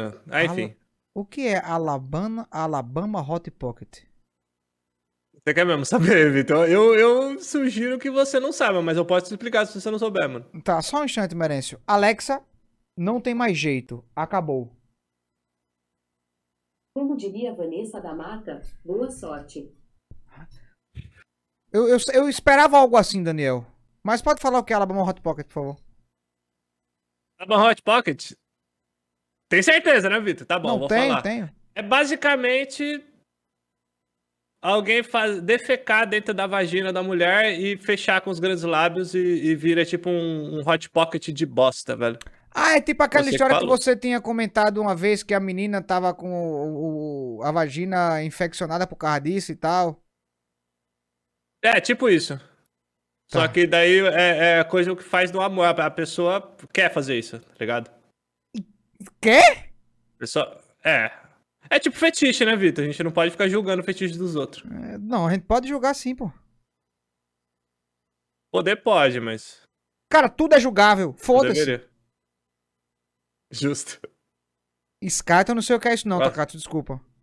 Ah, enfim. Al... O que é Alabama, Alabama Hot Pocket? Você quer mesmo saber, Vitor? Eu, eu sugiro que você não saiba, mas eu posso te explicar se você não souber, mano. Tá, só um instante, Merencio. Alexa, não tem mais jeito. Acabou. Como diria Vanessa da Mata, boa sorte. Eu, eu, eu, esperava algo assim, Daniel. Mas pode falar o que é Alabama Hot Pocket, por favor. Alabama Hot Pocket tem certeza, né, Vitor? Tá bom, Não, vou tenho, falar. Tenho. É basicamente alguém faz, defecar dentro da vagina da mulher e fechar com os grandes lábios e, e vira tipo um, um, hot pocket de bosta, velho. Ah, é tipo aquela você história falou. que você tinha comentado uma vez que a menina tava com o, o, a vagina infeccionada por causa disso e tal. É, tipo isso. Tá. Só que daí é, é coisa que faz do amor. A pessoa quer fazer isso, tá ligado? quê? Pessoal, é. É tipo fetiche, né, Vitor? A gente não pode ficar julgando o fetiche dos outros. É, não, a gente pode julgar sim, pô. Poder pode, mas. Cara, tudo é julgável. Foda-se. Justo. Escata, eu não sei o que é isso, não, Tocato, tá desculpa.